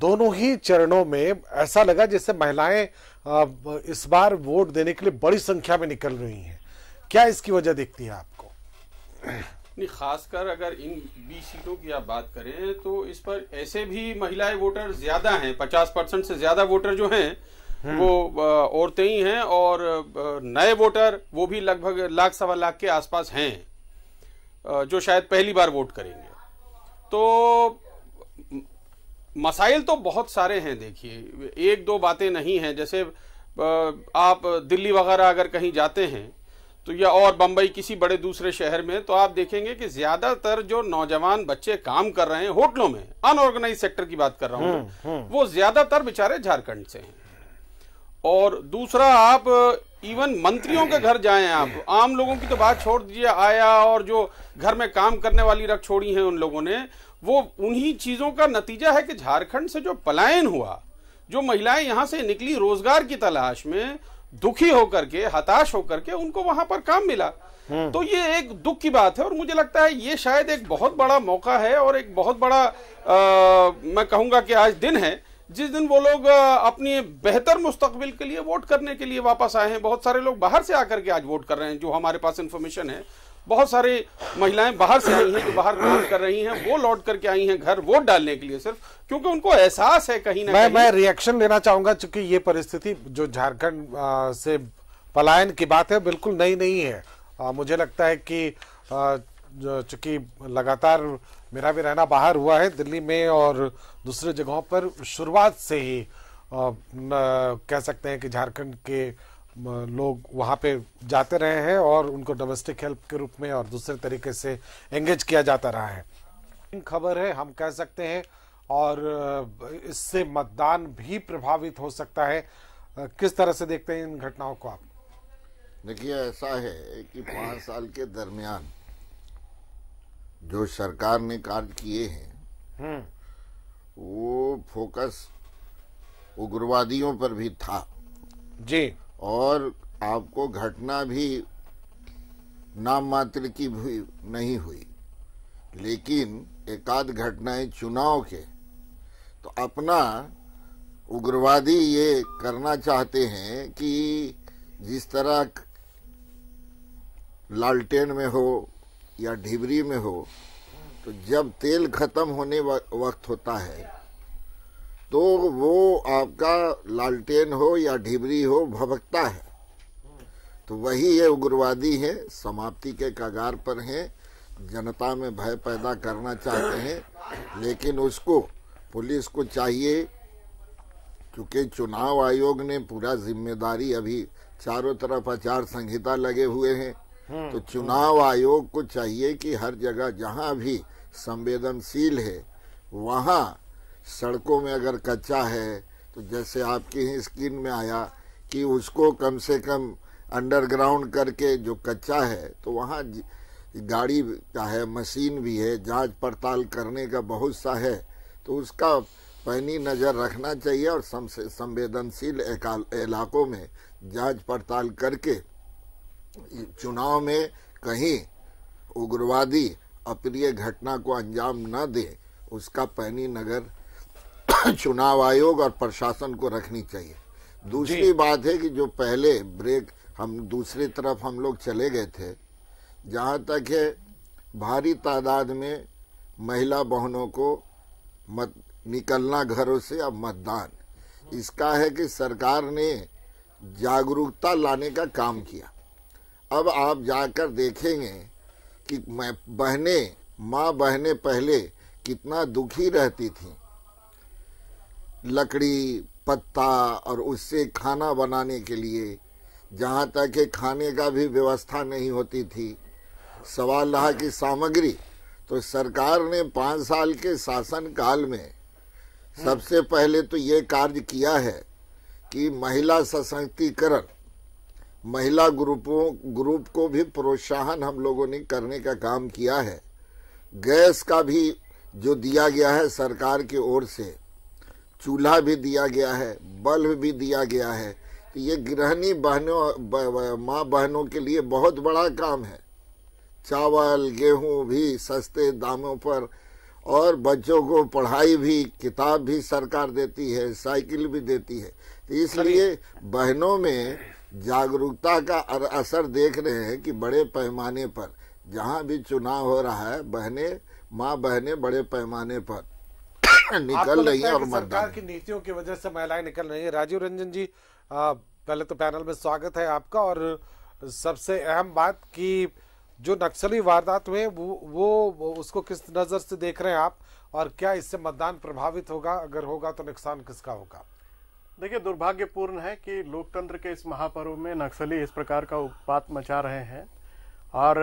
दोनों ही चरणों में ऐसा लगा जैसे महिलाएं इस बार वोट देने के लिए बड़ी संख्या में निकल रही हैं क्या इसकी वजह देखती है आपको नहीं खासकर अगर इन बीस सीटों की आप बात करें तो इस पर ऐसे भी महिलाएं वोटर ज्यादा हैं पचास परसेंट से ज्यादा वोटर जो हैं हम्म। वो औरतें ही हैं और नए वोटर वो भी लगभग लाख सवा लाख के आसपास हैं जो शायद पहली बार वोट करेंगे तो मसाइल तो बहुत सारे हैं देखिए एक दो बातें नहीं हैं जैसे आप दिल्ली वगैरह अगर कहीं जाते हैं तो या और बम्बई किसी बड़े दूसरे शहर में तो आप देखेंगे कि ज्यादातर जो नौजवान बच्चे काम कर रहे हैं होटलों में अनऑर्गेनाइज सेक्टर की बात कर रहा हूँ हम्म, हम्म। वो ज्यादातर बेचारे झारखंड से हैं और दूसरा आप इवन मंत्रियों के घर जाएं आप आम लोगों की तो बात छोड़ दीजिए आया और जो घर में काम करने वाली रख छोड़ी है उन लोगों ने वो उन्हीं चीजों का नतीजा है कि झारखंड से जो पलायन हुआ जो महिलाएं यहां से निकली रोजगार की तलाश में दुखी होकर के हताश होकर के उनको वहां पर काम मिला हम्म। तो ये एक दुख की बात है और मुझे लगता है ये शायद एक बहुत बड़ा मौका है और एक बहुत बड़ा आ, मैं कहूंगा कि आज दिन है जिस दिन वो लोग अपने बेहतर मुस्तकबिल के लिए वोट करने के लिए वापस आए हैं बहुत सारे लोग बाहर से आकर के आज वोट कर रहे हैं जो हमारे पास इन्फॉर्मेशन है बहुत सारे महिलाएं बाहर से आई हैं जो बाहर काम कर रही हैं वो लौट करके आई हैं घर वोट डालने के लिए सिर्फ क्योंकि उनको एहसास है कहीं ना मैं, कहीं मैं रिएक्शन लेना चाहूंगा क्योंकि ये परिस्थिति जो झारखंड से पलायन की बात है बिल्कुल नई नहीं है आ, मुझे लगता है कि चूंकि लगातार मेरा भी रहना बाहर हुआ है दिल्ली में और दूसरे जगहों पर शुरुआत से ही आ, न, कह सकते हैं कि झारखंड के लोग वहाँ पे जाते रहे हैं और उनको डोमेस्टिक हेल्प के रूप में और दूसरे तरीके से एंगेज किया जाता रहा है खबर है हम कह सकते हैं और इससे मतदान भी प्रभावित हो सकता है किस तरह से देखते हैं इन घटनाओं को आप देखिए ऐसा है कि पाँच साल के दरमियान जो सरकार ने कार्य किए हैं हम्म। वो फोकस उग्रवादियों पर भी था जी और आपको घटना भी नाम मात्र की भी नहीं हुई लेकिन एकाध घटनाएं चुनाव के तो अपना उग्रवादी ये करना चाहते हैं कि जिस तरह लालटेन में हो या ढिबरी में हो तो जब तेल ख़त्म होने वक्त होता है तो वो आपका लालटेन हो या ढिबरी हो भवकता है तो वही ये उग्रवादी है समाप्ति के कगार पर हैं जनता में भय पैदा करना चाहते हैं लेकिन उसको पुलिस को चाहिए क्योंकि चुनाव आयोग ने पूरा जिम्मेदारी अभी चारों तरफ आचार संहिता लगे हुए हैं हम्म, तो हम्म। चुनाव आयोग को चाहिए कि हर जगह जहां भी संवेदनशील है वहां सड़कों में अगर कच्चा है तो जैसे आपकी ही स्क्रीन में आया कि उसको कम से कम अंडरग्राउंड करके जो कच्चा है तो वहाँ गाड़ी का है मशीन भी है जांच पड़ताल करने का बहुत सा है तो उसका पैनी नज़र रखना चाहिए और संवेदनशील इलाकों में जांच पड़ताल करके चुनाव में कहीं उग्रवादी अप्रिय घटना को अंजाम न दे उसका पैनी नगर चुनाव आयोग और प्रशासन को रखनी चाहिए दूसरी बात है कि जो पहले ब्रेक हम दूसरी तरफ हम लोग चले गए थे जहाँ तक है भारी तादाद में महिला बहनों को मत निकलना घरों से अब मतदान इसका है कि सरकार ने जागरूकता लाने का काम किया अब आप जाकर देखेंगे कि मैं बहनें माँ बहने पहले कितना दुखी रहती थीं लकड़ी पत्ता और उससे खाना बनाने के लिए जहाँ तक कि खाने का भी व्यवस्था नहीं होती थी सवाल रहा कि सामग्री तो सरकार ने पाँच साल के शासन काल में सबसे पहले तो ये कार्य किया है कि महिला सशक्तिकरण महिला ग्रुपों ग्रुप को भी प्रोत्साहन हम लोगों ने करने का काम किया है गैस का भी जो दिया गया है सरकार की ओर से चूल्हा भी दिया गया है बल्ब भी दिया गया है तो ये गृहणी बहनों माँ बहनों के लिए बहुत बड़ा काम है चावल गेहूँ भी सस्ते दामों पर और बच्चों को पढ़ाई भी किताब भी सरकार देती है साइकिल भी देती है तो इसलिए बहनों में जागरूकता का असर देख रहे हैं कि बड़े पैमाने पर जहाँ भी चुनाव हो रहा है बहनें माँ बहनें बड़े पैमाने पर निकल रही है और सरकार की नीतियों की वजह से महिलाएं निकल रही है राजीव रंजन जी पहले तो पैनल में स्वागत है आपका और सबसे अहम बात कि जो नक्सली वारदात हुए वो, वो उसको किस नज़र से देख रहे हैं आप और क्या इससे मतदान प्रभावित होगा अगर होगा तो नुकसान किसका होगा देखिए दुर्भाग्यपूर्ण है कि लोकतंत्र के इस महापर्व में नक्सली इस प्रकार का उत्पात मचा रहे हैं और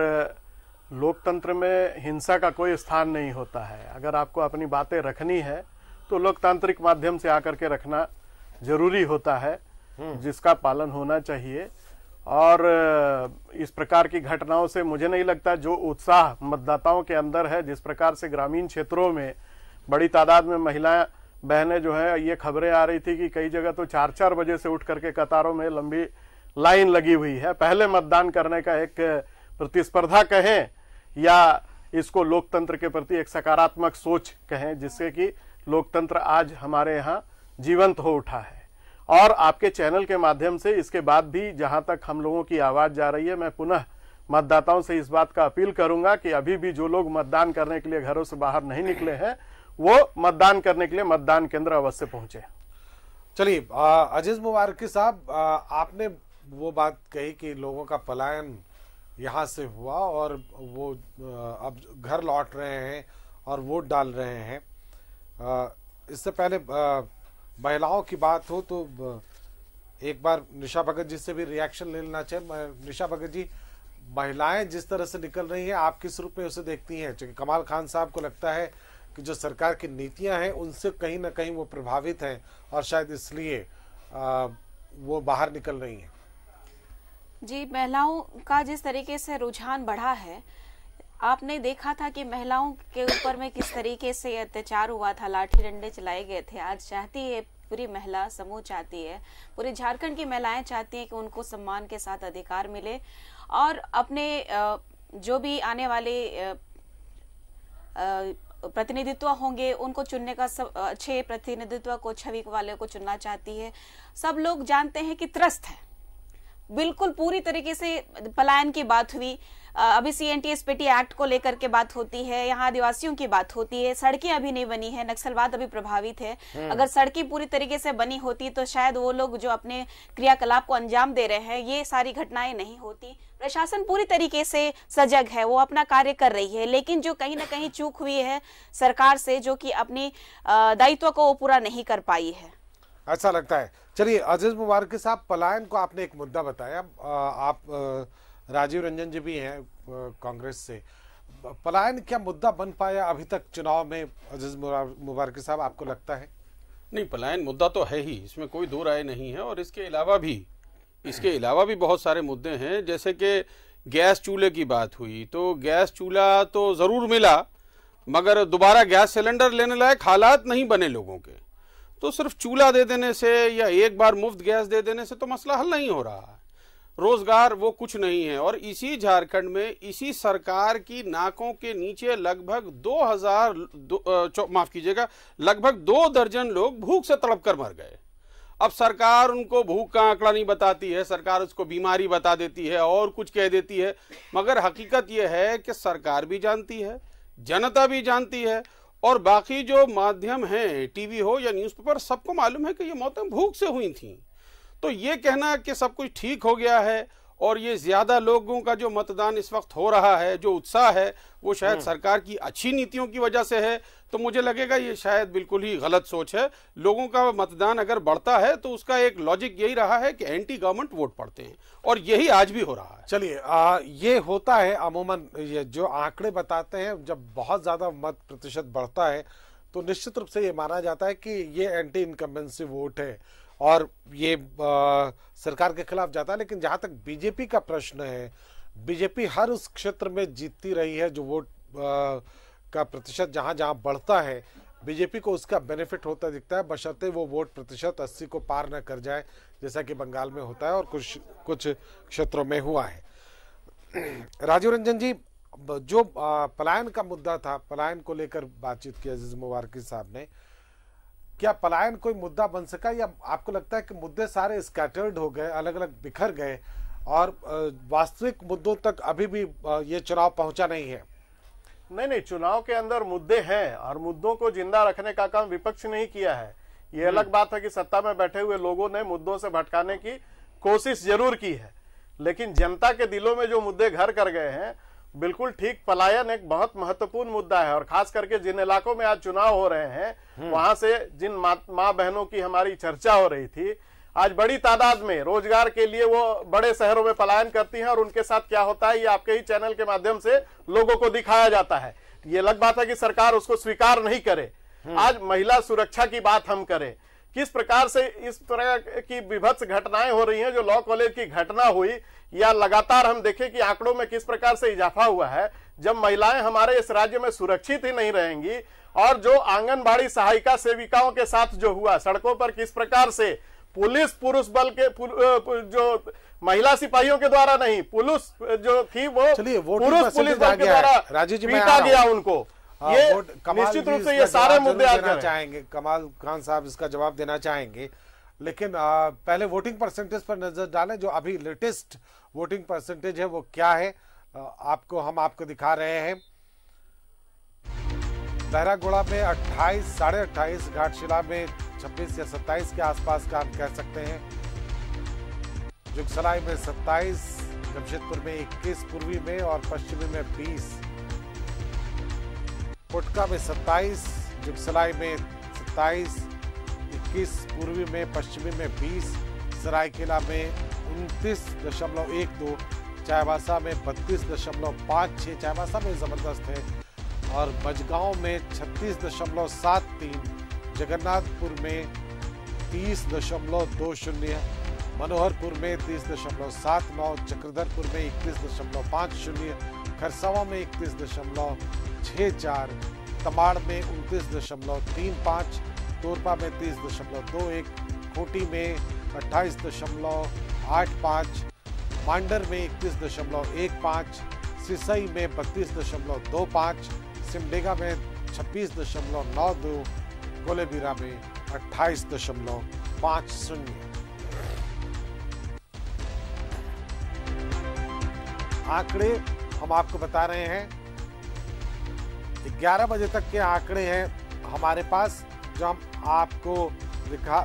लोकतंत्र में हिंसा का कोई स्थान नहीं होता है अगर आपको अपनी बातें रखनी है तो लोकतांत्रिक माध्यम से आकर के रखना जरूरी होता है हम्म। जिसका पालन होना चाहिए और इस प्रकार की घटनाओं से मुझे नहीं लगता जो उत्साह मतदाताओं के अंदर है जिस प्रकार से ग्रामीण क्षेत्रों में बड़ी तादाद में महिलाएं बहनें जो है ये खबरें आ रही थी कि कई जगह तो चार चार बजे से उठ करके कतारों में लंबी लाइन लगी हुई है पहले मतदान करने का एक प्रतिस्पर्धा कहें या इसको लोकतंत्र के प्रति एक सकारात्मक सोच कहें जिससे कि लोकतंत्र आज हमारे यहाँ जीवंत हो उठा है और आपके चैनल के माध्यम से इसके बाद भी जहाँ तक हम लोगों की आवाज़ जा रही है मैं पुनः मतदाताओं से इस बात का अपील करूंगा कि अभी भी जो लोग मतदान करने के लिए घरों से बाहर नहीं निकले हैं वो मतदान करने के लिए मतदान केंद्र अवश्य पहुंचे चलिए अजीज मुबारकी साहब आपने वो बात कही कि लोगों का पलायन यहाँ से हुआ और वो अब घर लौट रहे हैं और वोट डाल रहे हैं इससे पहले महिलाओं की बात हो तो एक बार निशा भगत जी से भी रिएक्शन ले लेना चाहिए निशा भगत जी महिलाएं जिस तरह से निकल रही हैं आप किस रूप में उसे देखती हैं चूँकि कमाल खान साहब को लगता है कि जो सरकार की नीतियां हैं उनसे कहीं ना कहीं वो प्रभावित हैं और शायद इसलिए वो बाहर निकल रही हैं जी महिलाओं का जिस तरीके से रुझान बढ़ा है आपने देखा था कि महिलाओं के ऊपर में किस तरीके से अत्याचार हुआ था लाठी डंडे चलाए गए थे आज चाहती है पूरी महिला समूह चाहती है पूरे झारखंड की महिलाएं चाहती हैं कि उनको सम्मान के साथ अधिकार मिले और अपने जो भी आने वाले प्रतिनिधित्व होंगे उनको चुनने का सब अच्छे प्रतिनिधित्व को छवि वाले को चुनना चाहती है सब लोग जानते हैं कि त्रस्त है बिल्कुल पूरी तरीके से पलायन की बात हुई अभी C N T S P T act को लेकर के बात होती है यहाँ आदिवासियों की बात होती है सड़कें अभी नहीं बनी है नक्सलवाद अभी प्रभावित है हम्म। अगर सड़कें पूरी तरीके से बनी होती तो शायद वो लोग जो अपने क्रियाकलाप को अंजाम दे रहे हैं ये सारी घटनाएं नहीं होती प्रशासन पूरी तरीके से सजग है वो अपना कार्य कर रही है लेकिन जो कहीं ना कहीं चूक हुई है सरकार से जो कि अपनी दायित्व को वो पूरा नहीं कर पाई है अच्छा लगता है चलिए अजीज मुबारक साहब पलायन को आपने एक मुद्दा बताया आप राजीव रंजन जी भी हैं कांग्रेस से पलायन क्या मुद्दा बन पाया अभी तक चुनाव में अजीज मुबारक साहब आपको लगता है नहीं पलायन मुद्दा तो है ही इसमें कोई दो राय नहीं है और इसके अलावा भी इसके अलावा भी बहुत सारे मुद्दे हैं जैसे कि गैस चूल्हे की बात हुई तो गैस चूल्हा तो ज़रूर मिला मगर दोबारा गैस सिलेंडर लेने लायक हालात नहीं बने लोगों के तो सिर्फ चूल्हा दे देने से या एक बार मुफ्त गैस दे देने से तो मसला हल नहीं हो रहा है रोजगार वो कुछ नहीं है और इसी झारखंड में इसी सरकार की नाकों के नीचे लगभग दो हजार माफ कीजिएगा लगभग दो दर्जन लोग भूख से तड़प कर मर गए अब सरकार उनको भूख का आंकड़ा नहीं बताती है सरकार उसको बीमारी बता देती है और कुछ कह देती है मगर हकीकत यह है कि सरकार भी जानती है जनता भी जानती है और बाकी जो माध्यम हैं टीवी हो या न्यूज़पेपर सबको मालूम है कि ये मौतें भूख से हुई थी तो ये कहना कि सब कुछ ठीक हो गया है और ये ज़्यादा लोगों का जो मतदान इस वक्त हो रहा है जो उत्साह है वो शायद हम्म। सरकार की अच्छी नीतियों की वजह से है तो मुझे लगेगा ये शायद बिल्कुल ही गलत सोच है लोगों का मतदान अगर बढ़ता है तो उसका एक लॉजिक यही रहा है कि एंटी गवर्नमेंट वोट पड़ते हैं और यही आज भी हो रहा है चलिए ये होता है अमूमन ये जो आंकड़े बताते हैं जब बहुत ज्यादा मत प्रतिशत बढ़ता है तो निश्चित रूप से ये माना जाता है कि ये एंटी इनकम्बेंसी वोट है और ये आ, सरकार के खिलाफ जाता है लेकिन जहां तक बीजेपी का प्रश्न है बीजेपी हर उस क्षेत्र में जीतती रही है जो वोट का प्रतिशत जहाँ जहाँ बढ़ता है बीजेपी को उसका बेनिफिट होता दिखता है बशर्ते वो वोट प्रतिशत 80 को पार न कर जाए जैसा कि बंगाल में होता है और कुछ कुछ क्षेत्रों में हुआ है राजीव रंजन जी जो पलायन का मुद्दा था पलायन को लेकर बातचीत की अजीज मुबारकी साहब ने क्या पलायन कोई मुद्दा बन सका या आपको लगता है कि मुद्दे सारे स्कैटर्ड हो गए अलग अलग बिखर गए और वास्तविक मुद्दों तक अभी भी ये चुनाव पहुंचा नहीं है नहीं नहीं चुनाव के अंदर मुद्दे हैं और मुद्दों को जिंदा रखने का काम विपक्ष ने ही किया है ये अलग हम्म। बात है कि सत्ता में बैठे हुए लोगों ने मुद्दों से भटकाने की कोशिश जरूर की है लेकिन जनता के दिलों में जो मुद्दे घर कर गए हैं बिल्कुल ठीक पलायन एक बहुत महत्वपूर्ण मुद्दा है और खास करके जिन इलाकों में आज चुनाव हो रहे हैं हम्म। वहां से जिन माँ बहनों की हमारी चर्चा हो रही थी आज बड़ी तादाद में रोजगार के लिए वो बड़े शहरों में पलायन करती हैं और उनके साथ क्या होता है ये आपके ही चैनल के माध्यम से लोगों को दिखाया जाता है ये अलग बात है कि सरकार उसको स्वीकार नहीं करे हम्म। आज महिला सुरक्षा की बात हम करें किस प्रकार से इस तरह की विभत्स घटनाएं हो रही हैं जो लॉ कॉलेज की घटना हुई या लगातार हम देखें कि आंकड़ों में किस प्रकार से इजाफा हुआ है जब महिलाएं हमारे इस राज्य में सुरक्षित ही नहीं रहेंगी और जो आंगनबाड़ी सहायिका सेविकाओं के साथ जो हुआ सड़कों पर किस प्रकार से पुलिस पुरुष बल के जो महिला सिपाहियों के द्वारा नहीं पुलिस जो थी वो पुरुष पुलिस बल के द्वारा राजीव जी पीटा गया उनको हाँ, ये निश्चित रूप से ये सारे मुद्दे देना चाहेंगे कमाल खान साहब इसका जवाब देना चाहेंगे लेकिन आ, पहले वोटिंग परसेंटेज पर नजर डालें जो अभी लेटेस्ट वोटिंग परसेंटेज है वो क्या है आ, आपको हम आपको दिखा रहे हैं बहरागोड़ा में अट्ठाईस साढ़े अट्ठाईस घाटशिला में 26 या 27 के आसपास का हम कह सकते हैं जुगसलाई में 27, जमशेदपुर में 21, पूर्वी में और पश्चिमी में 20, पुटका में 27, जुगसलाई में 27, 21, पूर्वी में पश्चिमी में 20, सरायकेला में उनतीस दशमलव एक दो चाईबासा में बत्तीस दशमलव पाँच छः चाईबासा में ज़बरदस्त है और बजगांव में छत्तीस दशमलव सात तीन जगन्नाथपुर में तीस दशमलव दो शून्य मनोहरपुर में तीस दशमलव सात नौ चक्रधरपुर में इक्कीस दशमलव पाँच शून्य खरसावा में इक्कीस दशमलव छः चार तमाड़ में उनतीस दशमलव तीन पाँच तोरपा में तीस दशमलव दो एक कोटी में अट्ठाईस दशमलव आठ पाँच मांडर में इक्कीस दशमलव एक पाँच सिसई में बत्तीस दशमलव दो पाँच सिमडेगा में छब्बीस दशमलव नौ दो कोलेबिरा में अट्ठाईस दशमलव पांच शून्य आंकड़े हम आपको बता रहे हैं 11 बजे तक के आंकड़े हैं हमारे पास जो हम आपको दिखा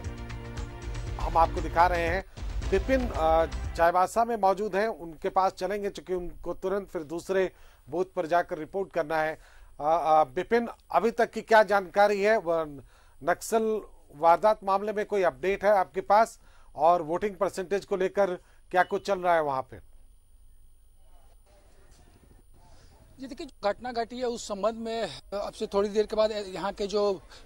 हम आपको दिखा रहे हैं विपिन चाईबासा में मौजूद हैं उनके पास चलेंगे चूंकि उनको तुरंत फिर दूसरे बूथ पर जाकर रिपोर्ट करना है विपिन अभी तक की क्या जानकारी है नक्सल वारदात मामले में कोई अपडेट है आपके पास और वोटिंग परसेंटेज को लेकर क्या कुछ चल रहा है वहां पे जी देखिए घटना घटी है उस संबंध में अब से थोड़ी देर के बाद यहाँ के जो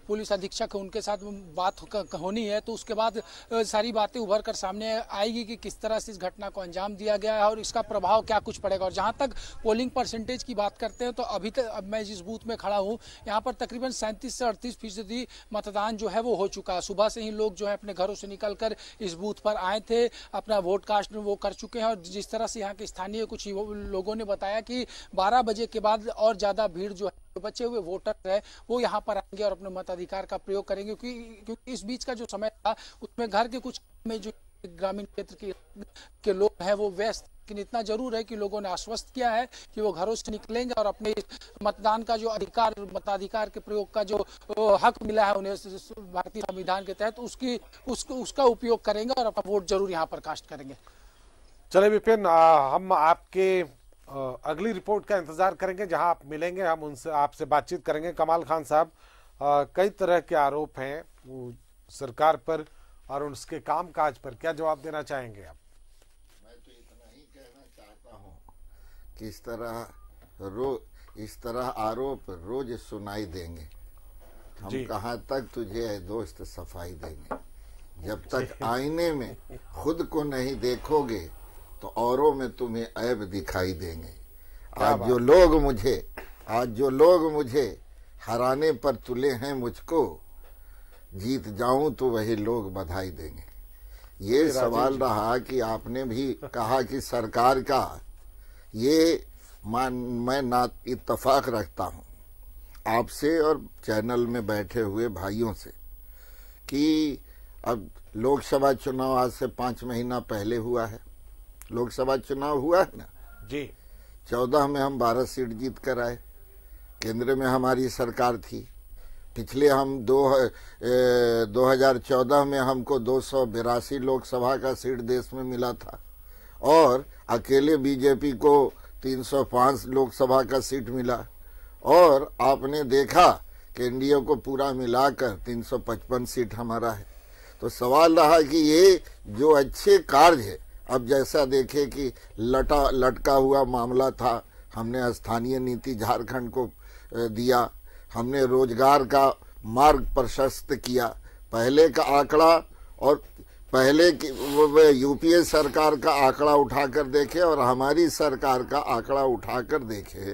पुलिस अधीक्षक हैं उनके साथ बात होनी है तो उसके बाद सारी बातें उभर कर सामने आएगी कि किस तरह से इस घटना को अंजाम दिया गया है और इसका प्रभाव क्या कुछ पड़ेगा और जहाँ तक पोलिंग परसेंटेज की बात करते हैं तो अभी तक अब मैं जिस बूथ में खड़ा हूँ यहाँ पर तकरीबन सैंतीस से अड़तीस फीसदी मतदान जो है वो हो चुका है सुबह से ही लोग जो है अपने घरों से निकल कर इस बूथ पर आए थे अपना वोट कास्ट वो कर चुके हैं और जिस तरह से यहाँ के स्थानीय कुछ लोगों ने बताया कि बारह बजे बजे के बाद और ज़्यादा भीड़ जो है बचे हुए वोटर है वो यहाँ पर आएंगे और अपने मताधिकार का प्रयोग करेंगे क्योंकि क्योंकि इस बीच का जो समय था उसमें घर के कुछ में जो ग्रामीण क्षेत्र के के लोग हैं वो व्यस्त लेकिन इतना जरूर है कि लोगों ने आश्वस्त किया है कि वो घरों से निकलेंगे और अपने मतदान का जो अधिकार मताधिकार के प्रयोग का जो हक मिला है उन्हें भारतीय संविधान के तहत उसकी उसको उसका उपयोग करेंगे और अपना वोट जरूर यहाँ पर कास्ट करेंगे चले विपिन हम आपके अगली रिपोर्ट का इंतज़ार करेंगे जहां आप मिलेंगे हम उनसे आपसे बातचीत करेंगे कमाल खान साहब कई तरह के आरोप हैं सरकार पर और उसके कामकाज पर क्या जवाब देना चाहेंगे आप मैं तो इतना ही कहना चाहता हूँ कि इस तरह रो इस तरह आरोप रोज सुनाई देंगे हम कहा तक तुझे दोस्त सफाई देंगे जब तक आईने में खुद को नहीं देखोगे तो औरों में तुम्हें ऐब दिखाई देंगे आज जो लोग मुझे आज जो लोग मुझे हराने पर तुले हैं मुझको जीत जाऊं तो वही लोग बधाई देंगे ये सवाल रहा कि आपने भी कहा कि सरकार का ये मान मैं ना इतफाक रखता हूँ आपसे और चैनल में बैठे हुए भाइयों से कि अब लोकसभा चुनाव आज से पांच महीना पहले हुआ है लोकसभा चुनाव हुआ है ना जी चौदह में हम बारह सीट जीत कर आए केंद्र में हमारी सरकार थी पिछले हम दो हजार चौदह में हमको दो सौ बिरासी लोकसभा का सीट देश में मिला था और अकेले बीजेपी को तीन सौ पांच लोकसभा का सीट मिला और आपने देखा कि एनडीए को पूरा मिलाकर तीन सौ पचपन सीट हमारा है तो सवाल रहा कि ये जो अच्छे कार्य है अब जैसा देखे कि लटा लटका हुआ मामला था हमने स्थानीय नीति झारखंड को दिया हमने रोजगार का मार्ग प्रशस्त किया पहले का आंकड़ा और पहले की यूपीए सरकार का आंकड़ा उठाकर देखे और हमारी सरकार का आंकड़ा उठाकर देखे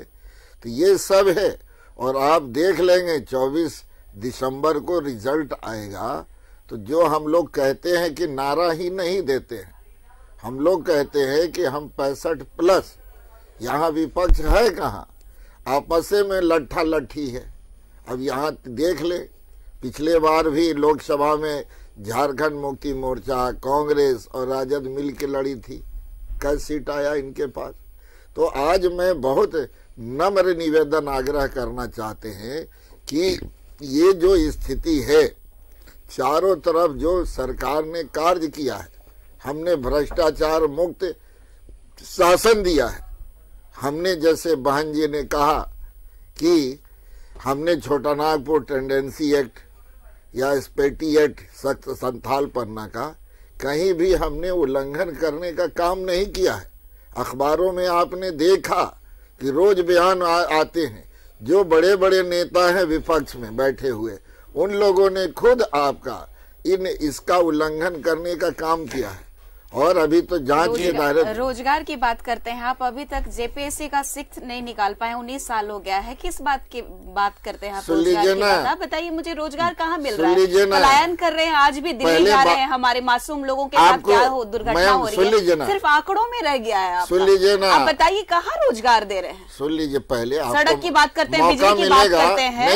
तो ये सब है और आप देख लेंगे 24 दिसंबर को रिजल्ट आएगा तो जो हम लोग कहते हैं कि नारा ही नहीं देते हैं हम लोग कहते हैं कि हम पैंसठ प्लस यहाँ विपक्ष है कहाँ आपस में लट्ठा लट्ठी है अब यहाँ देख ले पिछले बार भी लोकसभा में झारखंड मुक्ति मोर्चा कांग्रेस और राजद मिल के लड़ी थी कल सीट आया इनके पास तो आज मैं बहुत नम्र निवेदन आग्रह करना चाहते हैं कि ये जो स्थिति है चारों तरफ जो सरकार ने कार्य किया है हमने भ्रष्टाचार मुक्त शासन दिया है हमने जैसे बहन जी ने कहा कि हमने छोटा नागपुर टेंडेंसी एक्ट या स्पेटी एक्ट सख्त संथाल पन्ना का कहीं भी हमने उल्लंघन करने का काम नहीं किया है अखबारों में आपने देखा कि रोज बयान आते हैं जो बड़े बड़े नेता हैं विपक्ष में बैठे हुए उन लोगों ने खुद आपका इन इसका उल्लंघन करने का काम किया है और अभी तो जांच के दायरे रोजगार की बात करते हैं आप अभी तक जेपीएससी का सिक्स नहीं निकाल पाए उन्नीस साल हो गया है किस बात की बात करते हैं आप लीजिए ना बताइए मुझे रोजगार कहाँ मिल रहा है पलायन कर रहे हैं आज भी दिल्ली जा रहे हैं हमारे मासूम लोगों के साथ क्या हो दुर्घटना हो रही है सिर्फ आंकड़ों में रह गया है सुन लीजिए ना आप बताइए कहाँ रोजगार दे रहे हैं सुन लीजिए पहले सड़क की बात करते हैं बिजली की बात करते हैं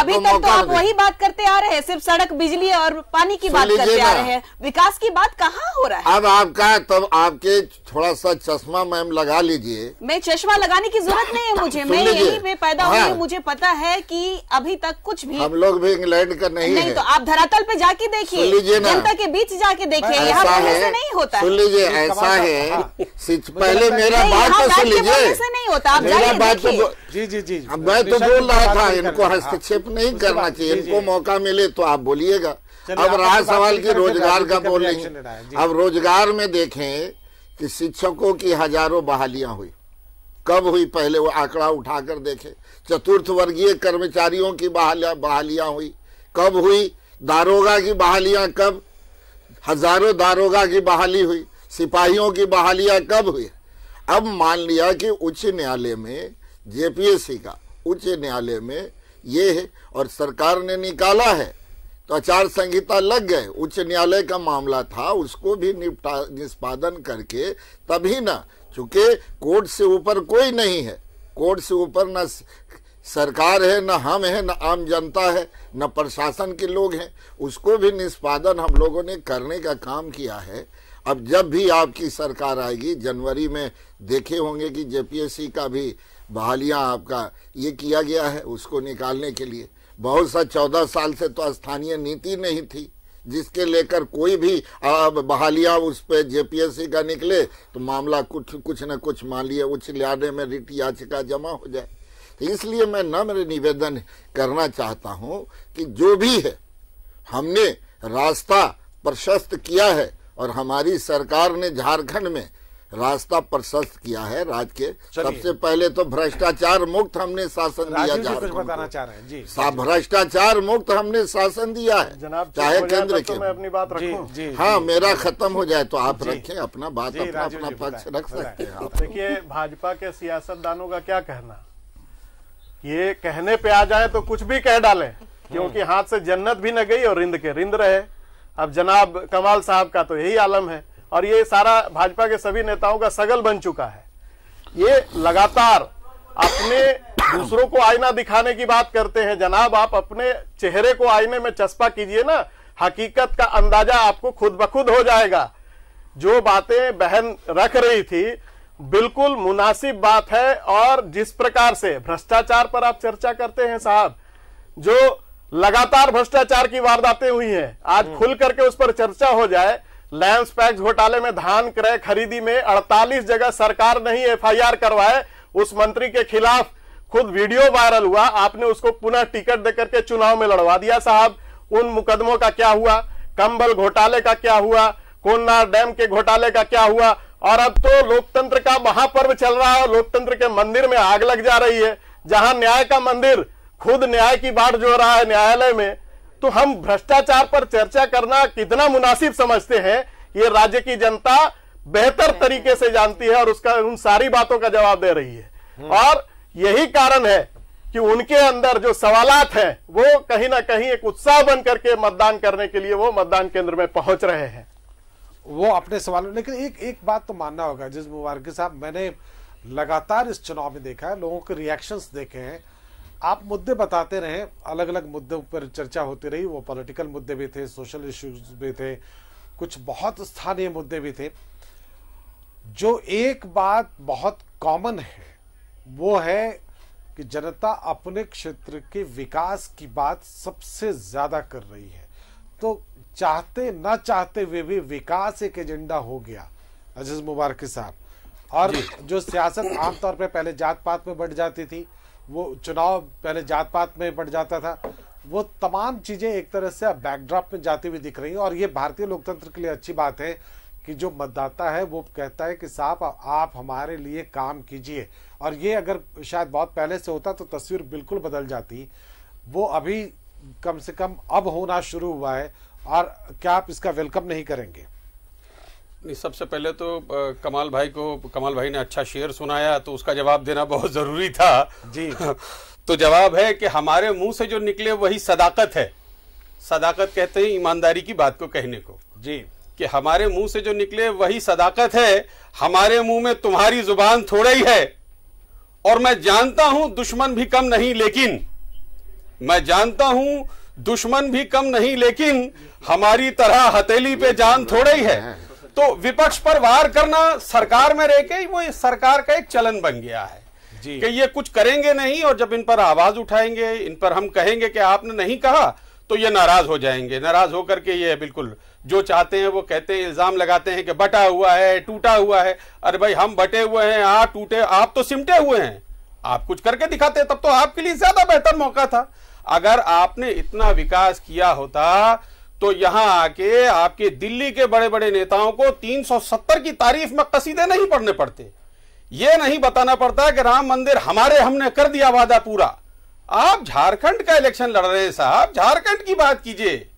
अभी तक तो आप वही बात करते आ रहे हैं सिर्फ सड़क बिजली और पानी की बात करते आ रहे हैं विकास की बात कहाँ हो रहा है आपका तब आपके थोड़ा सा चश्मा मैम लगा लीजिए मैं चश्मा लगाने की जरूरत नहीं है हाँ, मुझे मैं यही पे पैदा हुई हाँ। मुझे पता है कि अभी तक कुछ भी हम लोग भी इंग्लैंड का नहीं नहीं तो आप धरातल पे जाके देखिए जनता के बीच जाके देखिए यहाँ से नहीं होता सुन लीजिए ऐसा है हाँ। पहले मेरा बात तो सुन लीजिए नहीं होता मेरा बात तो जी जी जी मैं तो बोल रहा था इनको हस्तक्षेप नहीं करना चाहिए इनको मौका मिले तो आप बोलिएगा अब तो रहा सवाल की रोजगार का बोलेंगे अब रोजगार में देखें कि शिक्षकों की हजारों बहालियां हुई कब हुई पहले वो आंकड़ा उठाकर देखें चतुर्थ वर्गीय कर्मचारियों की बहालिया बहालियां हुई कब हुई दारोगा की बहालियां कब हजारों दारोगा की बहाली हुई सिपाहियों की बहालियां कब हुई अब मान लिया कि उच्च न्यायालय में जेपीएससी का उच्च न्यायालय में ये है और सरकार ने निकाला है तो आचार संहिता लग गए उच्च न्यायालय का मामला था उसको भी निपटा निष्पादन करके तभी ना चूंकि कोर्ट से ऊपर कोई नहीं है कोर्ट से ऊपर ना सरकार है न हम है न आम जनता है न प्रशासन के लोग हैं उसको भी निष्पादन हम लोगों ने करने का काम किया है अब जब भी आपकी सरकार आएगी जनवरी में देखे होंगे कि जेपीएससी का भी बहालियां आपका ये किया गया है उसको निकालने के लिए बहुत सा चौदह साल से तो स्थानीय नीति नहीं थी जिसके लेकर कोई भी बहालियां उस पर जेपीएससी का निकले तो मामला कुछ कुछ न कुछ मान लिया उच्च न्यायालय में रिट याचिका जमा हो जाए तो इसलिए मैं नम्र निवेदन करना चाहता हूं कि जो भी है हमने रास्ता प्रशस्त किया है और हमारी सरकार ने झारखंड में रास्ता प्रशस्त किया है राज्य के सबसे पहले तो भ्रष्टाचार मुक्त हमने शासन दिया जा रहा है जी भ्रष्टाचार मुक्त हमने शासन दिया है जनाब चाहे केंद्र के तो मैं अपनी बात रखूं हाँ मेरा खत्म हो जाए तो आप रखें अपना बात अपना अपना पक्ष रख सकते हैं देखिए भाजपा के सियासतदानों का क्या कहना ये कहने पे आ जाए तो कुछ भी कह डाले क्योंकि हाथ से जन्नत भी न गई और रिंद के रिंद रहे अब जनाब कमाल साहब का तो यही आलम है और ये सारा भाजपा के सभी नेताओं का सगल बन चुका है ये लगातार अपने दूसरों को आईना दिखाने की बात करते हैं जनाब आप अपने चेहरे को आईने में चस्पा कीजिए ना हकीकत का अंदाजा आपको खुद ब खुद हो जाएगा जो बातें बहन रख रही थी बिल्कुल मुनासिब बात है और जिस प्रकार से भ्रष्टाचार पर आप चर्चा करते हैं साहब जो लगातार भ्रष्टाचार की वारदातें हुई हैं आज हम्म। खुल करके उस पर चर्चा हो जाए लैंड पैक्स घोटाले में धान क्रय खरीदी में 48 जगह सरकार नहीं एफआईआर करवाए उस मंत्री के खिलाफ खुद वीडियो वायरल हुआ आपने उसको पुनः टिकट देकर के चुनाव में लड़वा दिया साहब उन मुकदमों का क्या हुआ कंबल घोटाले का क्या हुआ कोन्नार डैम के घोटाले का क्या हुआ और अब तो लोकतंत्र का महापर्व चल रहा है लोकतंत्र के मंदिर में आग लग जा रही है जहां न्याय का मंदिर खुद न्याय की बाढ़ जो रहा है न्यायालय में तो हम भ्रष्टाचार पर चर्चा करना कितना मुनासिब समझते हैं ये राज्य की जनता बेहतर हम्म, तरीके हम्म। से जानती है और उसका उन सारी बातों का जवाब दे रही है हम्म। और यही कारण है कि उनके अंदर जो सवालत है वो कहीं ना कहीं एक उत्साह बन करके मतदान करने के लिए वो मतदान केंद्र में पहुंच रहे हैं वो अपने सवाल लेकिन एक एक बात तो मानना होगा जिस मुबारक साहब मैंने लगातार इस चुनाव में देखा है लोगों के रिएक्शंस देखे हैं आप मुद्दे बताते रहे अलग अलग मुद्दों पर चर्चा होती रही वो पॉलिटिकल मुद्दे भी थे सोशल इश्यूज भी थे कुछ बहुत स्थानीय मुद्दे भी थे जो एक बात बहुत कॉमन है वो है कि जनता अपने क्षेत्र के विकास की बात सबसे ज़्यादा कर रही है तो चाहते ना चाहते हुए भी विकास एक एजेंडा हो गया अजीज मुबारक साहब और जो सियासत आमतौर पर पहले जात पात में बढ़ जाती थी वो चुनाव पहले जात पात में बढ़ जाता था वो तमाम चीज़ें एक तरह से अब बैकड्रॉप में जाती हुई दिख रही हैं और ये भारतीय लोकतंत्र के लिए अच्छी बात है कि जो मतदाता है वो कहता है कि साहब आप हमारे लिए काम कीजिए और ये अगर शायद बहुत पहले से होता तो तस्वीर बिल्कुल बदल जाती वो अभी कम से कम अब होना शुरू हुआ है और क्या आप इसका वेलकम नहीं करेंगे नहीं सबसे पहले तो आ, कमाल भाई को कमाल भाई ने अच्छा शेर सुनाया तो उसका जवाब देना बहुत ज़रूरी था जी तो जवाब है कि हमारे मुंह से जो निकले वही सदाकत है सदाकत कहते हैं ईमानदारी की बात को कहने को जी कि हमारे मुंह से जो निकले वही सदाकत है हमारे मुंह में तुम्हारी जुबान थोड़ा ही है और मैं जानता हूं दुश्मन भी कम नहीं लेकिन मैं जानता हूं दुश्मन भी कम नहीं लेकिन हमारी तरह हथेली पे जान थोड़ा ही है तो विपक्ष पर वार करना सरकार में रह के वो सरकार का एक चलन बन गया है कि ये कुछ करेंगे नहीं और जब इन पर आवाज उठाएंगे इन पर हम कहेंगे कि आपने नहीं कहा तो ये नाराज हो जाएंगे नाराज होकर के ये बिल्कुल जो चाहते हैं वो कहते हैं इल्जाम लगाते हैं कि बटा हुआ है टूटा हुआ है अरे भाई हम बटे हुए हैं आप टूटे आप तो सिमटे हुए हैं आप कुछ करके दिखाते तब तो आपके लिए ज्यादा बेहतर मौका था अगर आपने इतना विकास किया होता तो यहां आके आपके दिल्ली के बड़े बड़े नेताओं को 370 की तारीफ में कसीदे नहीं पढ़ने पड़ते ये नहीं बताना पड़ता कि राम मंदिर हमारे हमने कर दिया वादा पूरा आप झारखंड का इलेक्शन लड़ रहे हैं साहब झारखंड की बात कीजिए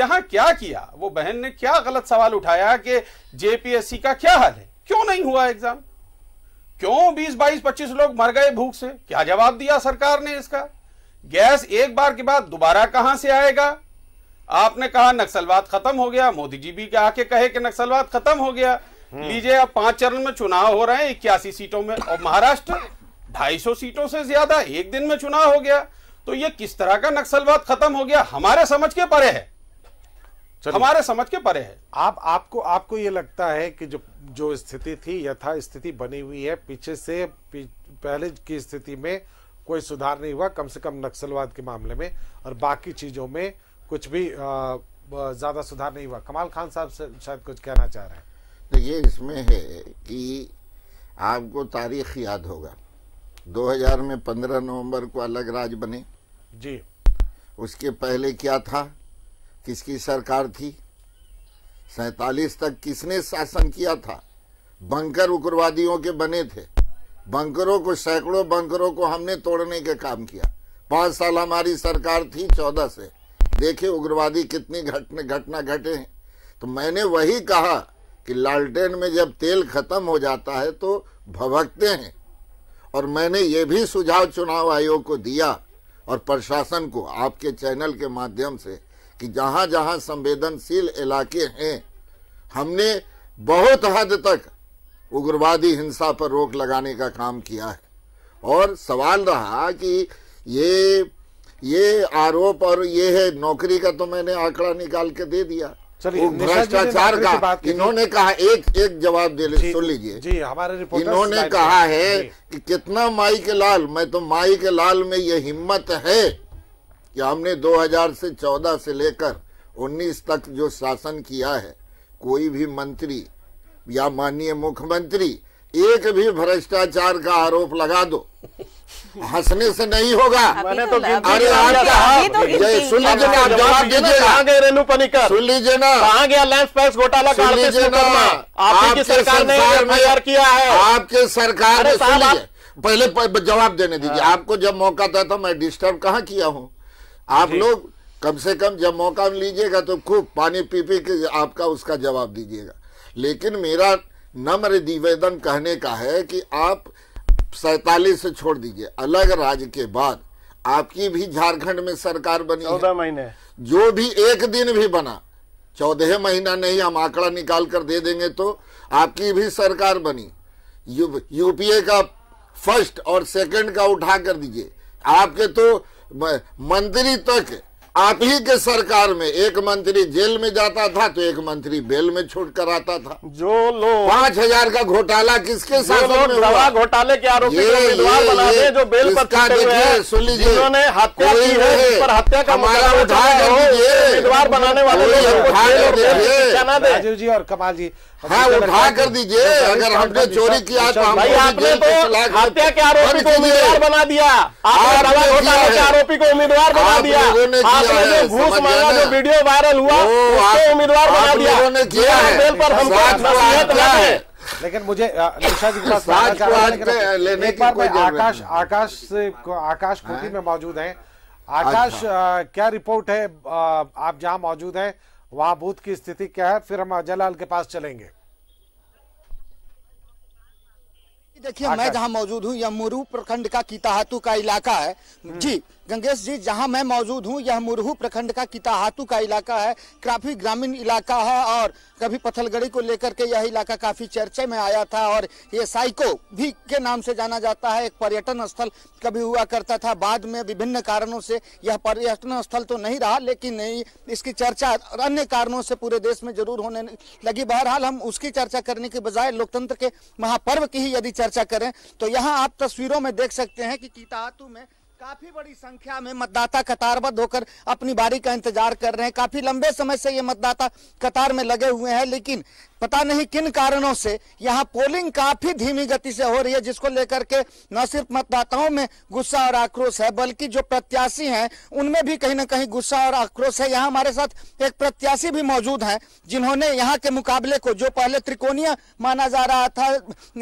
यहां क्या किया वो बहन ने क्या गलत सवाल उठाया कि जेपीएससी का क्या हाल है क्यों नहीं हुआ एग्जाम क्यों बीस बाईस पच्चीस लोग मर गए भूख से क्या जवाब दिया सरकार ने इसका गैस एक बार के बाद दोबारा कहां से आएगा आपने कहा नक्सलवाद खत्म हो गया मोदी जी भी आके कहे कि नक्सलवाद खत्म हो गया हम्म। लीजिए अब पांच चरण में चुनाव हो रहे हैं इक्यासी सीटों में और महाराष्ट्र 250 सीटों से ज्यादा एक दिन में चुनाव हो गया तो ये किस तरह का नक्सलवाद खत्म हो गया हमारे समझ के परे है हमारे समझ के परे है आप आपको आपको ये लगता है कि जो जो स्थिति थी यथा स्थिति बनी हुई है पीछे से पी, पहले की स्थिति में कोई सुधार नहीं हुआ कम से कम नक्सलवाद के मामले में और बाकी चीजों में कुछ भी ज़्यादा सुधार नहीं हुआ कमाल खान साहब शायद कुछ कहना चाह रहे हैं तो ये इसमें है कि आपको तारीख याद होगा 2000 में 15 नवंबर को अलग राज बने जी उसके पहले क्या था किसकी सरकार थी सैतालीस तक किसने शासन किया था बंकर उग्रवादियों के बने थे बंकरों को सैकड़ों बंकरों को हमने तोड़ने का काम किया पाँच साल हमारी सरकार थी चौदह से देखे उग्रवादी कितनी घटने घटना घटे हैं तो मैंने वही कहा कि लालटेन में जब तेल खत्म हो जाता है तो भभकते हैं और मैंने ये भी सुझाव चुनाव आयोग को दिया और प्रशासन को आपके चैनल के माध्यम से कि जहाँ जहाँ संवेदनशील इलाके हैं हमने बहुत हद तक उग्रवादी हिंसा पर रोक लगाने का काम किया है और सवाल रहा कि ये ये आरोप और ये है नौकरी का तो मैंने आंकड़ा निकाल के दे दिया भ्रष्टाचार का इन्होंने कहा एक एक जवाब दे ले सुन लीजिए इन्होंने कहा है कि कितना माई के लाल मैं तो माई के लाल में ये हिम्मत है कि हमने 2000 से 14 से लेकर 19 तक जो शासन किया है कोई भी मंत्री या माननीय मुख्यमंत्री एक भी भ्रष्टाचार का आरोप लगा दो हंसने से नहीं होगा मैंने तो, तो अरे आप तो तो सुन लीजिए ना जवाब दीजिए कहाँ गए रेनू पनिकर सुन लीजिए ना कहा गया लैंड पैक्स घोटाला सुन लीजिए ना आपकी सरकार ने एफ किया है आपके सरकार ने सुन लीजिए पहले जवाब देने दीजिए हाँ। आपको जब मौका था तो मैं डिस्टर्ब कहा किया हूँ आप लोग कम से कम जब मौका लीजिएगा तो खूब पानी पी पी के आपका उसका जवाब दीजिएगा लेकिन मेरा नम्र निवेदन कहने का है कि आप सैतालीस से छोड़ दीजिए अलग राज्य के बाद आपकी भी झारखंड में सरकार बनी चौदह महीने जो भी एक दिन भी बना चौदह महीना नहीं हम आंकड़ा निकाल कर दे देंगे तो आपकी भी सरकार बनी यू, यूपीए का फर्स्ट और सेकंड का उठा कर दीजिए आपके तो मंत्री तक आप ही के सरकार में एक मंत्री जेल में जाता था तो एक मंत्री बेल में छूट कर आता था जो लोग पांच हजार का घोटाला किसके साथ घोटाले के आरोपी जो बेल सुन लीजिए हमारा उठा उम्मीदवार बनाने वाले राजीव जी और कमाल जी हाँ उठा कर दीजिए अगर हमने चोरी किया तो आपने तो हत्या के आरोपी को उम्मीदवार बना दिया आपने आरोपी को उम्मीदवार बना दिया आपने जो हाँ, वीडियो वायरल हुआ उसको उम्मीदवार बना दिया बेल पर हम लेकिन मुझे निशा जी के साथ लेने की कोई आकाश आकाश से आकाश खुदी में मौजूद हैं आकाश अच्छा। क्या रिपोर्ट है आप जहां मौजूद हैं वहां बूथ की स्थिति क्या है फिर हम अजयलाल के पास चलेंगे देखिए मैं जहां मौजूद हूं यह मुरू प्रखंड का कीताहातु का इलाका है जी गंगेश जी जहां मैं मौजूद हूं यह मुरहू प्रखंड का किताहातू का इलाका है काफ़ी ग्रामीण इलाका है और कभी पथलगढ़ी को लेकर के यह इलाका काफ़ी चर्चे में आया था और ये साइको भी के नाम से जाना जाता है एक पर्यटन स्थल कभी हुआ करता था बाद में विभिन्न कारणों से यह पर्यटन स्थल तो नहीं रहा लेकिन नहीं इसकी चर्चा अन्य कारणों से पूरे देश में जरूर होने लगी बहरहाल हम उसकी चर्चा करने के बजाय लोकतंत्र के महापर्व की ही यदि चर्चा करें तो यहाँ आप तस्वीरों में देख सकते हैं कि किताहातू में काफी बड़ी संख्या में मतदाता कतारबद्ध होकर अपनी बारी का इंतजार कर रहे हैं काफी लंबे समय से ये मतदाता कतार में लगे हुए हैं लेकिन पता नहीं किन कारणों से यहाँ पोलिंग काफी धीमी गति से हो रही है जिसको लेकर के न सिर्फ मतदाताओं में गुस्सा और आक्रोश है बल्कि जो प्रत्याशी हैं उनमें भी कहीं ना कहीं गुस्सा और आक्रोश है यहाँ हमारे साथ एक प्रत्याशी भी मौजूद हैं जिन्होंने यहाँ के मुकाबले को जो पहले त्रिकोणीय माना जा रहा था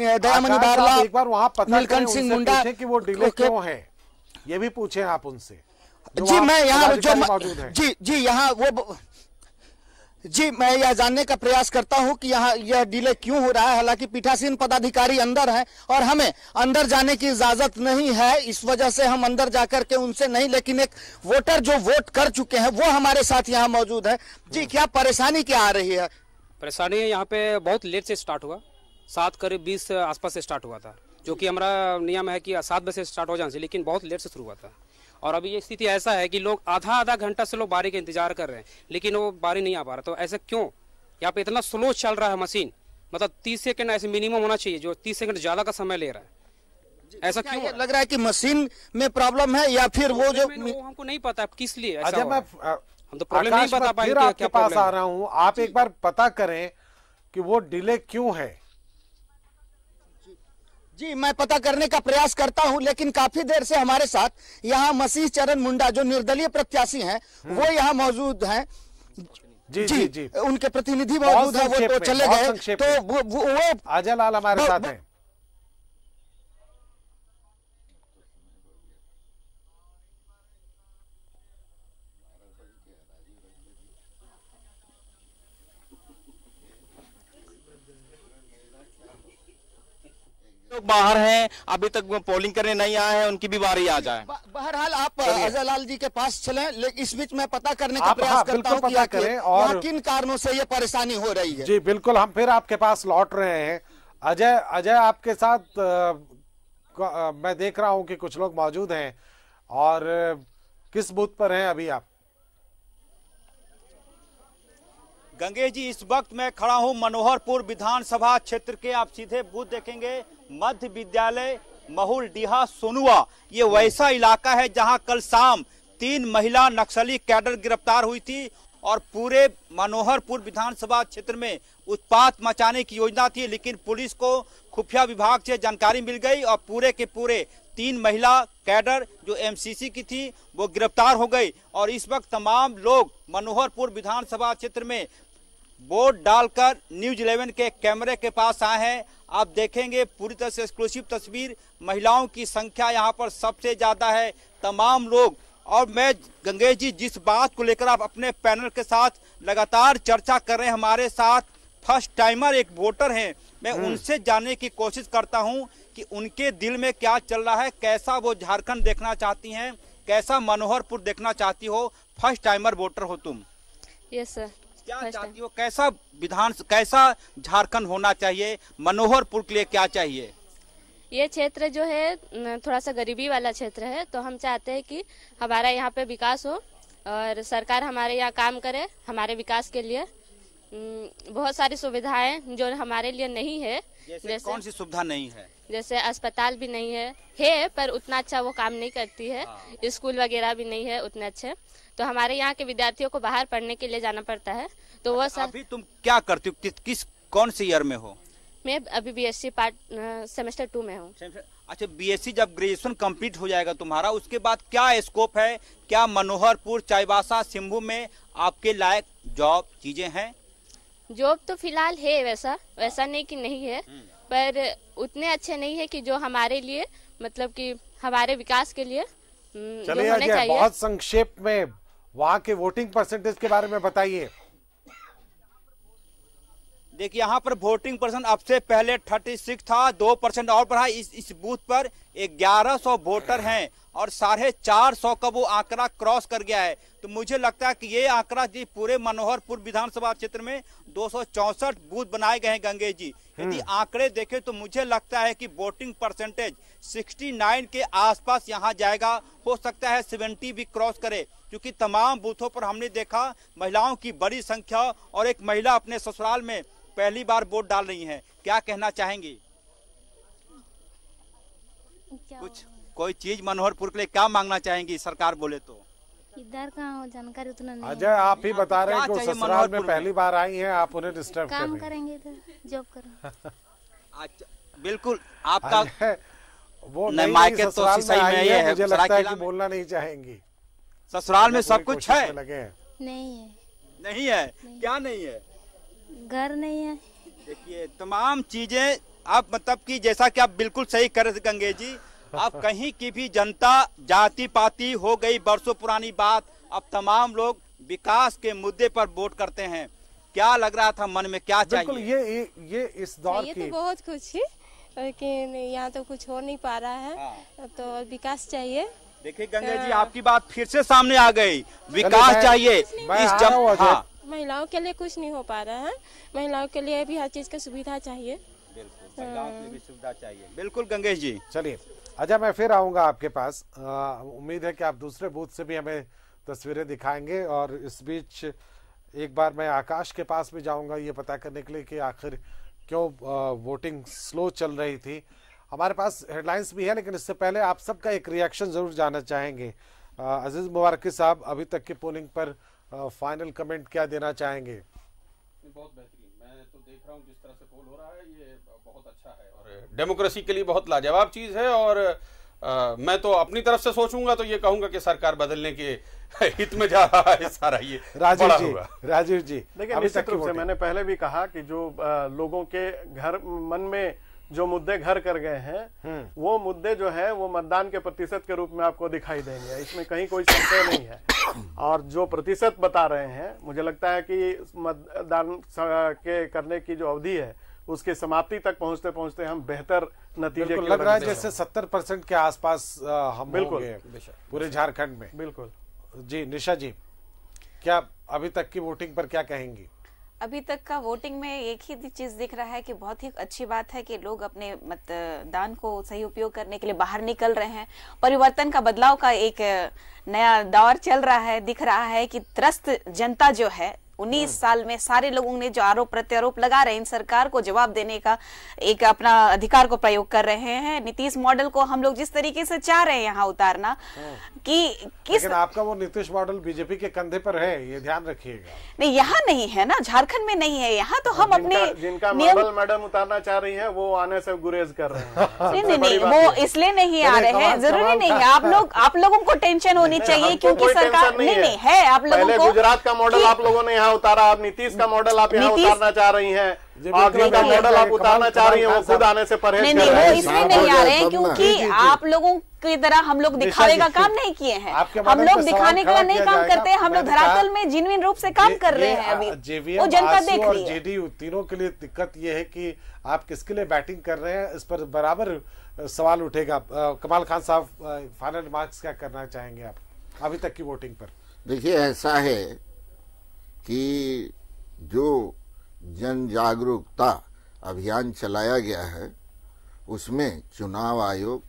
दयामणि बारला नीलकंठ सिंह मुंडा की वो डिले क्यों है ये भी पूछे आप उनसे जी मैं यहाँ जो मौजूद है जी जी यहाँ वो जी मैं यह जानने का प्रयास करता हूं कि यहाँ यह डिले क्यों हो रहा है हालांकि पीठासीन पदाधिकारी अंदर हैं और हमें अंदर जाने की इजाजत नहीं है इस वजह से हम अंदर जाकर के उनसे नहीं लेकिन एक वोटर जो वोट कर चुके हैं वो हमारे साथ यहाँ मौजूद है जी हम्म। क्या परेशानी क्या आ रही है परेशानी यहाँ पे बहुत लेट से स्टार्ट हुआ सात करीब बीस आसपास से स्टार्ट हुआ था जो कि हमारा नियम है कि सात बजे स्टार्ट हो जाना लेकिन बहुत लेट से शुरू हुआ था और अभी ये स्थिति ऐसा है कि लोग आधा आधा घंटा से लोग बारी का इंतजार कर रहे हैं लेकिन वो बारी नहीं आ पा रहा तो ऐसा क्यों यहाँ पे इतना स्लो चल रहा है मशीन मतलब तीस सेकंड ऐसे मिनिमम होना चाहिए जो तीस सेकंड ज़्यादा का समय ले रहा है ऐसा क्यों लग रहा है कि मशीन में प्रॉब्लम है या फिर वो जो हमको नहीं पता किस लिए अच्छा, तो आप एक बार पता करें कि वो डिले क्यों है जी मैं पता करने का प्रयास करता हूं लेकिन काफी देर से हमारे साथ यहां मसीह चरण मुंडा जो निर्दलीय प्रत्याशी हैं हम्म। वो यहां मौजूद हैं जी, जी जी उनके प्रतिनिधि मौजूद है वो तो चले गए तो वो, वो लाल हमारे साथ हैं लोग बाहर हैं अभी तक पोलिंग करने नहीं आए हैं उनकी भी बारी आ जाए बहरहाल आप अजयलाल जी के पास चले लेकिन इस बीच में पता करने का प्रयास हाँ, करता कि पता करें और किन कारणों से ये परेशानी हो रही है जी बिल्कुल हम फिर आपके पास लौट रहे हैं अजय अजय आपके साथ आ, मैं देख रहा हूँ की कुछ लोग मौजूद है और किस बूथ पर है अभी आप गंगे जी इस वक्त मैं खड़ा हूँ मनोहरपुर विधानसभा क्षेत्र के आप सीधे बूथ देखेंगे मध्य विद्यालय महुल डीहा सोनुआ ये वैसा इलाका है जहाँ कल शाम तीन महिला नक्सली कैडर गिरफ्तार हुई थी और पूरे मनोहरपुर विधानसभा क्षेत्र में उत्पात मचाने की योजना थी लेकिन पुलिस को खुफिया विभाग से जानकारी मिल गई और पूरे के पूरे तीन महिला कैडर जो एमसीसी की थी वो गिरफ्तार हो गई और इस वक्त तमाम लोग मनोहरपुर विधानसभा क्षेत्र में बोर्ड डालकर न्यूज इलेवन के कैमरे के पास आए हैं आप देखेंगे पूरी तरह से एक्सक्लूसिव तस्वीर महिलाओं की संख्या यहाँ पर सबसे ज़्यादा है तमाम लोग और मैं गंगेश जी जिस बात को लेकर आप अपने पैनल के साथ लगातार चर्चा कर रहे हैं हमारे साथ फर्स्ट टाइमर एक वोटर हैं मैं हम्म। उनसे जानने की कोशिश करता हूं कि उनके दिल में क्या चल रहा है कैसा वो झारखंड देखना चाहती हैं कैसा मनोहरपुर देखना चाहती हो फर्स्ट टाइमर वोटर हो तुम यस yes, सर क्या चाहती हो कैसा विधान कैसा झारखंड होना चाहिए मनोहरपुर के लिए क्या चाहिए ये क्षेत्र जो है थोड़ा सा गरीबी वाला क्षेत्र है तो हम चाहते हैं कि हमारा यहाँ पे विकास हो और सरकार हमारे यहाँ काम करे हमारे विकास के लिए बहुत सारी सुविधाएं जो हमारे लिए नहीं है जैसे, जैसे कौन सी सुविधा नहीं है जैसे अस्पताल भी नहीं है है पर उतना अच्छा वो काम नहीं करती है हाँ। स्कूल वगैरह भी नहीं है उतने अच्छे तो हमारे यहाँ के विद्यार्थियों को बाहर पढ़ने के लिए जाना पड़ता है तो वह अच्छा, सब अभी तुम क्या करती हो कि, किस कौन से ईयर में हो मैं अभी सी पार्ट सेमेस्टर टू में हूँ अच्छा सी जब ग्रेजुएशन कम्प्लीट हो जाएगा तुम्हारा उसके बाद क्या स्कोप है क्या मनोहरपुर चाईबासा सिंभू में आपके लायक जॉब चीजें हैं जॉब तो फिलहाल है वैसा वैसा नहीं कि नहीं है हम्म। पर उतने अच्छे नहीं है कि जो हमारे लिए मतलब कि हमारे विकास के लिए हम्म, चलिए बहुत संक्षेप में वहां के वोटिंग परसेंटेज के बारे में बताइए देखिए यहाँ पर वोटिंग परसेंट अब से पहले 36 था दो परसेंट और बढ़ा इस इस बूथ पर ग्यारह सौ वोटर हैं और साढ़े चार सौ का वो आंकड़ा क्रॉस कर गया है तो मुझे लगता है कि ये आंकड़ा जी पूरे मनोहरपुर विधानसभा क्षेत्र में दो बूथ बनाए गए हैं गंगे जी हम्म। यदि आंकड़े देखें तो मुझे लगता है कि वोटिंग परसेंटेज 69 के आसपास यहाँ जाएगा हो सकता है 70 भी क्रॉस करे क्योंकि तमाम बूथों पर हमने देखा महिलाओं की बड़ी संख्या और एक महिला अपने ससुराल में पहली बार वोट डाल रही है क्या कहना चाहेंगी कुछ कोई चीज मनोहरपुर के लिए क्या मांगना चाहेंगी सरकार बोले तो इधर का जानकारी उतना नहीं अजय आप ही बता रहे हैं जो ससुराल में पहली बार आई हैं आप उन्हें डिस्टर्ब काम करेंगे इधर जॉब करेंगे बिल्कुल आपका वो नहीं, नहीं, नहीं नहीं, नहीं, है मुझे लगता है कि बोलना नहीं चाहेंगी ससुराल में सब कुछ है लगे नहीं है नहीं है नहीं। क्या नहीं है घर नहीं है देखिए तमाम चीजें आप मतलब कि जैसा कि आप बिल्कुल सही कर गंगे जी आप कहीं की भी जनता जाति पाति हो गई बरसों पुरानी बात अब तमाम लोग विकास के मुद्दे पर वोट करते हैं क्या लग रहा था मन में क्या चाहिए ये ये इस दौर तो की तो बहुत खुशी लेकिन यहाँ तो कुछ हो नहीं पा रहा है हाँ। तो विकास चाहिए देखिए गंगा जी हाँ। आपकी बात फिर से सामने आ गई विकास चाहिए इस जब हाँ।, हाँ। महिलाओं के लिए कुछ नहीं हो पा रहा है महिलाओं के लिए भी हर चीज का सुविधा चाहिए बिल्कुल हाँ। सुविधा चाहिए बिल्कुल गंगेश जी चलिए अच्छा मैं फिर आऊंगा आपके पास उम्मीद है कि आप दूसरे बूथ से भी हमें तस्वीरें दिखाएंगे और इस बीच एक बार मैं आकाश के पास भी जाऊंगा ये पता करने के लिए कि आखिर क्यों वोटिंग स्लो चल रही थी हमारे पास हेडलाइंस भी है लेकिन इससे पहले आप सबका एक रिएक्शन ज़रूर जानना चाहेंगे अजीज़ मुबारक साहब अभी तक की पोलिंग पर फाइनल कमेंट क्या देना चाहेंगे बहुत बेहतरीन मैं तो देख रहा हूँ जिस तरह से पोल हो रहा है ये बहुत अच्छा है और डेमोक्रेसी के लिए बहुत लाजवाब चीज़ है और आ, मैं तो अपनी तरफ से सोचूंगा तो ये कहूंगा कि सरकार बदलने के हित में जा रहा है सारा ये राजीव जी राजीव जी देखिए निश्चित रूप से मैंने पहले भी कहा कि जो आ, लोगों के घर मन में जो मुद्दे घर कर गए हैं हम्म। वो मुद्दे जो है वो मतदान के प्रतिशत के रूप में आपको दिखाई देंगे इसमें कहीं कोई संशय नहीं है और जो प्रतिशत बता रहे हैं मुझे लगता है कि मतदान के करने की जो अवधि है उसके समाप्ति तक पहुंचते पहुंचते हम बेहतर नतीजे लग रहा है जैसे सत्तर परसेंट के आसपास हम बिल्कुल पूरे झारखंड में बिल्कुल जी निशा जी क्या अभी तक की वोटिंग पर क्या कहेंगी अभी तक का वोटिंग में एक ही चीज दिख रहा है कि बहुत ही अच्छी बात है कि लोग अपने मतदान को सही उपयोग करने के लिए बाहर निकल रहे हैं परिवर्तन का बदलाव का एक नया दौर चल रहा है दिख रहा है कि त्रस्त जनता जो है 19 साल में सारे लोगों ने जो आरोप प्रत्यारोप लगा रहे हैं सरकार को जवाब देने का एक अपना अधिकार को प्रयोग कर रहे हैं नीतीश मॉडल को हम लोग जिस तरीके से चाह रहे हैं यहाँ उतारना हम्म। कि किस आपका वो नीतीश मॉडल बीजेपी के कंधे पर है ये ध्यान रखिएगा नहीं यहाँ नहीं है ना झारखंड में नहीं है यहाँ तो हम अपने जिनका मॉडल मैडम उतारना चाह रही है वो आने से गुरेज कर रहे हैं नहीं नहीं वो इसलिए नहीं आ रहे हैं जरूरी नहीं है आप लोग आप लोगों को टेंशन होनी चाहिए क्योंकि सरकार नहीं नहीं है आप लोगों को गुजरात का मॉडल आप लोगों ने यहाँ यहाँ उतारा आप नीतीश का मॉडल आप यहाँ उतारना चाह रही है मॉडल आप उतारना चाह रही है वो खुद आने से परहेज नहीं वो इसमें हाँ, नहीं आ रहे हैं क्योंकि आप लोगों की तरह हम लोग दिखावे का काम नहीं किए हैं हम लोग दिखाने का नहीं काम करते हैं हम लोग धरातल में जिनविन रूप से काम कर रहे हैं अभी वो जनता देख रही है जेडीयू तीनों के लिए दिक्कत ये है कि आप किसके लिए बैटिंग कर रहे हैं इस पर बराबर सवाल उठेगा कमाल खान साहब फाइनल मार्क्स क्या करना चाहेंगे आप अभी तक की वोटिंग पर देखिए ऐसा है कि जो जन जागरूकता अभियान चलाया गया है उसमें चुनाव आयोग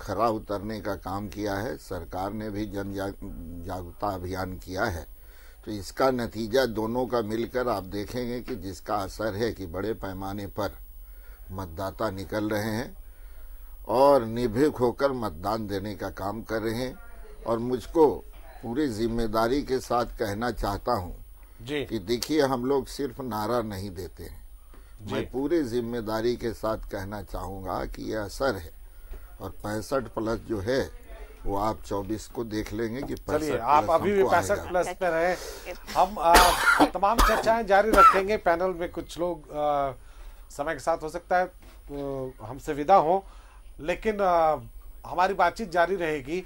खरा उतरने का काम किया है सरकार ने भी जन जागरूकता अभियान किया है तो इसका नतीजा दोनों का मिलकर आप देखेंगे कि जिसका असर है कि बड़े पैमाने पर मतदाता निकल रहे हैं और निर्भीक होकर मतदान देने का काम कर रहे हैं और मुझको पूरी जिम्मेदारी के साथ कहना चाहता हूं जी कि देखिए हम लोग सिर्फ नारा नहीं देते हैं मैं पूरे जिम्मेदारी के साथ कहना चाहूंगा कि यह असर है और पैंसठ प्लस जो है वो आप 24 को देख लेंगे कि चलिए आप अभी भी पैंसठ प्लस पे अच्छा। रहे हम तमाम चर्चाएं जारी रखेंगे पैनल में कुछ लोग समय के साथ हो सकता है हमसे विदा हो लेकिन हमारी बातचीत जारी रहेगी